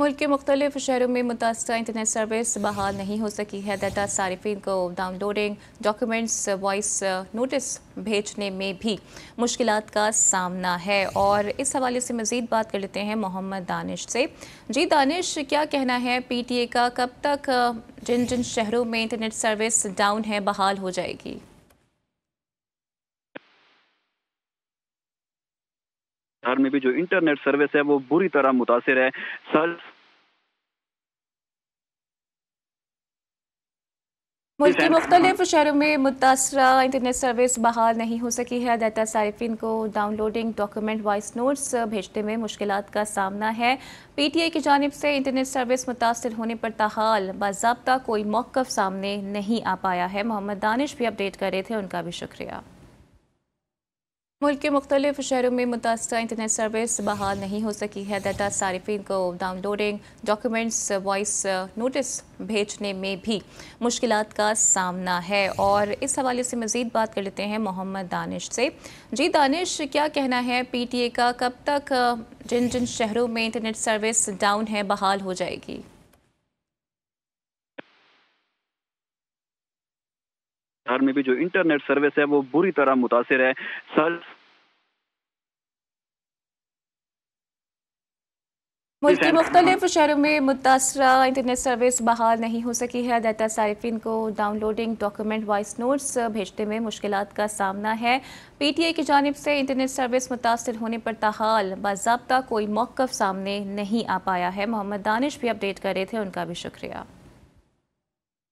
मुल्क के मुख्तलिफ शहरों में मुतासर इंटरनेट सर्विस बहाल नहीं हो सकी है डाटा सार्फिन को डाउनलोडिंग डॉक्यूमेंट्स वॉइस नोटिस भेजने में भी मुश्किल का सामना है और इस हवाले से मज़ीद बात कर लेते हैं मोहम्मद दानिश से जी दानिश क्या कहना है पी टी ए का कब तक जिन जिन शहरों में इंटरनेट सर्विस डाउन है बहाल हो जाएगी शहर में भी जो इंटरनेट सर्विस है वो बुरी तरह मुतासर है सर मुल्क के मुख्तलिफ शहरों में मुतासर इंटरनेट सर्विस बहाल नहीं हो सकी है डाटा सार्फिन को डाउनलोडिंग डॉक्यूमेंट वॉइस नोट्स भेजने में मुश्किल का सामना है पी टी आई की जानब से इंटरनेट सर्विस मुतासर होने पर तहाल बाबा कोई मौक़ सामने नहीं आ पाया है मोहम्मद दानिश भी अपडेट कर रहे थे उनका भी शुक्रिया मुल्क के मुख्तलिफ शहरों में मुतासर इंटरनेट सर्विस बहाल नहीं हो सकी है डाटा सार्फिन को डाउनलोडिंग डॉक्यूमेंट्स वॉइस नोटिस भेजने में भी मुश्किल का सामना है और इस हवाले से मज़ीद बात कर लेते हैं मोहम्मद दानिश से जी दानिश क्या कहना है पी टी ए का कब तक जिन जिन शहरों में इंटरनेट सर्विस डाउन है बहाल हो जाएगी शहर में भी जो इंटरनेट सर्विस है वो बुरी तरह मुतासर है सर मुल्क के मुख्तलिफ शहरों में मुतासरा इंटरनेट सर्विस बहाल नहीं हो सकी है डाटा सार्फिन को डाउनलोडिंग डॉक्यूमेंट वॉइस नोट्स भेजने में मुश्किल का सामना है पी टी आई की जानब से इंटरनेट सर्विस मुतासर होने पर तहाल बाबा कोई मौक़ सामने नहीं आ पाया है मोहम्मद दानिश भी अपडेट कर रहे थे उनका भी शुक्रिया